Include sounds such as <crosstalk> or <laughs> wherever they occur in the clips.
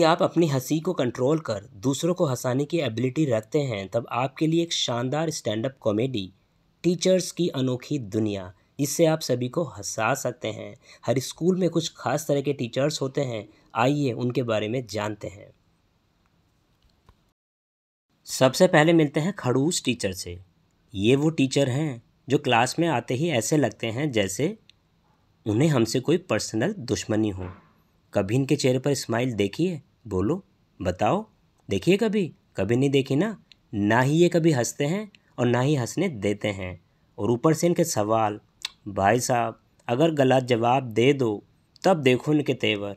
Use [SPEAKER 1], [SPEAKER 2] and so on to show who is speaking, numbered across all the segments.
[SPEAKER 1] कि आप अपनी हंसी को कंट्रोल कर दूसरों को हंसाने की एबिलिटी रखते हैं तब आपके लिए एक शानदार स्टैंड अप कॉमेडी टीचर्स की अनोखी दुनिया जिससे आप सभी को हंसा सकते हैं हर स्कूल में कुछ खास तरह के टीचर्स होते हैं आइए उनके बारे में जानते हैं सबसे पहले मिलते हैं खड़ूस टीचर से ये वो टीचर हैं जो क्लास में आते ही ऐसे लगते हैं जैसे उन्हें हमसे कोई पर्सनल दुश्मनी हो कभी इनके चेहरे पर स्माइल देखिए बोलो बताओ देखिए कभी कभी नहीं देखी ना ना ही ये कभी हंसते हैं और ना ही हंसने देते हैं और ऊपर से इनके सवाल भाई साहब अगर गलत जवाब दे दो तब देखो इनके तेवर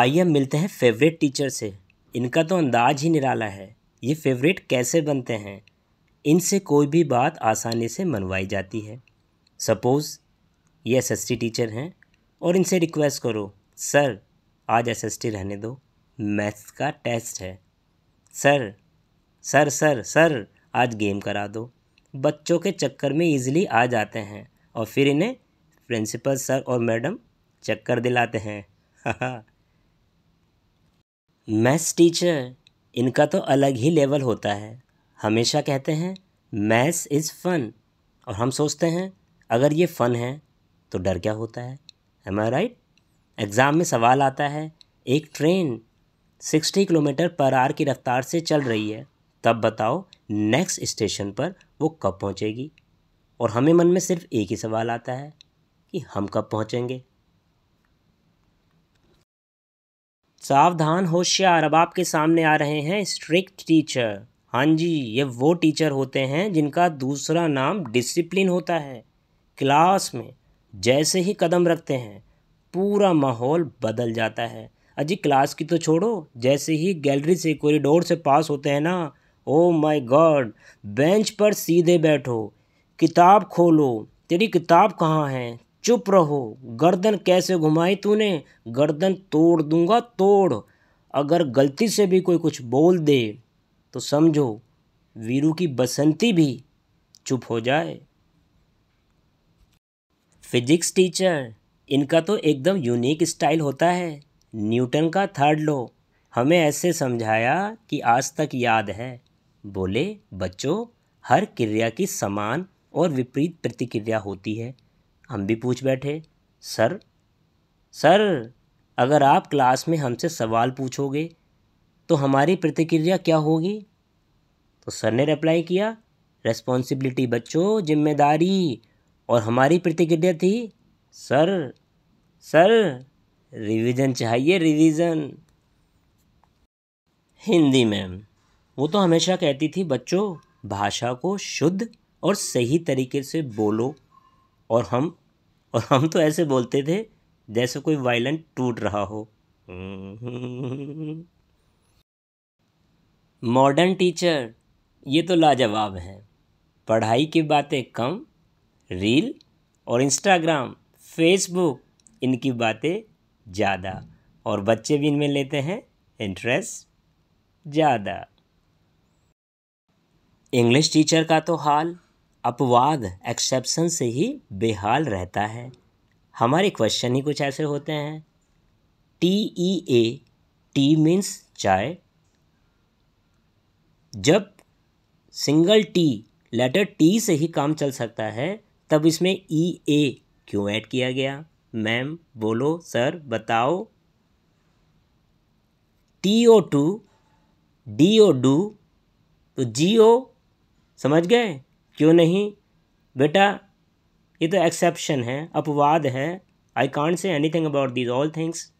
[SPEAKER 1] आइए मिलते हैं फेवरेट टीचर से इनका तो अंदाज ही निराला है ये फेवरेट कैसे बनते हैं इनसे कोई भी बात आसानी से मनवाई जाती है सपोज़ ये एस टीचर हैं और इनसे रिक्वेस्ट करो सर आज एसएसटी रहने दो मैथ्स का टेस्ट है सर सर सर सर आज गेम करा दो बच्चों के चक्कर में इजीली आ जाते हैं और फिर इन्हें प्रिंसिपल सर और मैडम चक्कर दिलाते हैं <laughs> मैथ्स टीचर इनका तो अलग ही लेवल होता है हमेशा कहते हैं मैथ्स इज़ फ़न और हम सोचते हैं अगर ये फ़न है तो डर क्या होता है एम आई राइट एग्ज़ाम में सवाल आता है एक train sixty kilometre per hour की रफ़्तार से चल रही है तब बताओ नेक्स्ट स्टेशन पर वो कब पहुंचेगी और हमें मन में सिर्फ एक ही सवाल आता है कि हम कब पहुंचेंगे सावधान होशियार अब आपके सामने आ रहे हैं स्ट्रिक्ट टीचर हाँ जी ये वो टीचर होते हैं जिनका दूसरा नाम डिसिप्लिन होता है क्लास में जैसे ही कदम रखते हैं पूरा माहौल बदल जाता है अजी क्लास की तो छोड़ो जैसे ही गैलरी से कॉरिडोर से पास होते हैं ना ओ माय गॉड बेंच पर सीधे बैठो किताब खोलो तेरी किताब कहाँ है चुप रहो गर्दन कैसे घुमाई तूने गर्दन तोड़ दूंगा तोड़ अगर गलती से भी कोई कुछ बोल दे तो समझो वीरू की बसंती भी चुप हो जाए फिजिक्स टीचर इनका तो एकदम यूनिक स्टाइल होता है न्यूटन का थर्ड लो हमें ऐसे समझाया कि आज तक याद है बोले बच्चों हर क्रिया की समान और विपरीत प्रतिक्रिया होती है हम भी पूछ बैठे सर सर अगर आप क्लास में हमसे सवाल पूछोगे तो हमारी प्रतिक्रिया क्या होगी तो सर ने रिप्लाई किया रेस्पॉन्सिबिलिटी बच्चों जिम्मेदारी और हमारी प्रतिक्रिया थी सर सर रिवीजन चाहिए रिवीजन हिंदी मैम वो तो हमेशा कहती थी बच्चों भाषा को शुद्ध और सही तरीके से बोलो और हम और हम तो ऐसे बोलते थे जैसे कोई वायलेंट टूट रहा हो मॉडर्न टीचर ये तो लाजवाब हैं पढ़ाई की बातें कम रील और इंस्टाग्राम फेसबुक इनकी बातें ज़्यादा और बच्चे भी इनमें लेते हैं इंटरेस्ट ज़्यादा इंग्लिश टीचर का तो हाल अपवाद एक्सेप्शन से ही बेहाल रहता है हमारे क्वेश्चन ही कुछ ऐसे होते हैं T E A T means चाय जब सिंगल टी लेटर टी से ही काम चल सकता है तब इसमें ई e ए क्यों ऐड किया गया मैम बोलो सर बताओ T O to D O do तो जी ओ समझ गए क्यों नहीं बेटा ये तो एक्सेप्शन है अपवाद है I can't say anything about these all things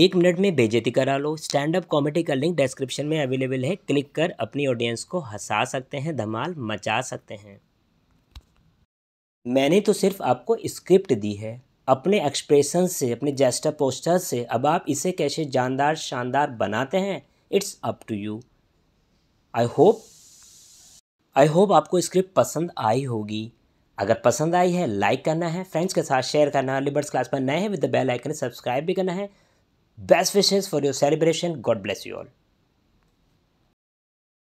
[SPEAKER 1] एक मिनट में बेजती करा लो स्टैंड अप कॉमेडी का लिंक डिस्क्रिप्शन में अवेलेबल है क्लिक कर अपनी ऑडियंस को हंसा सकते हैं धमाल मचा सकते हैं मैंने तो सिर्फ आपको स्क्रिप्ट दी है अपने एक्सप्रेशन से अपने जेस्टर पोस्टर से अब आप इसे कैसे जानदार शानदार बनाते हैं it's up to you I hope I hope आपको स्क्रिप्ट पसंद आई होगी अगर पसंद आई है लाइक करना है फ्रेंड्स के साथ शेयर करना है लिबर्स क्लास पर नए हैं with the bell icon subscribe भी करना है best wishes for your celebration God bless you all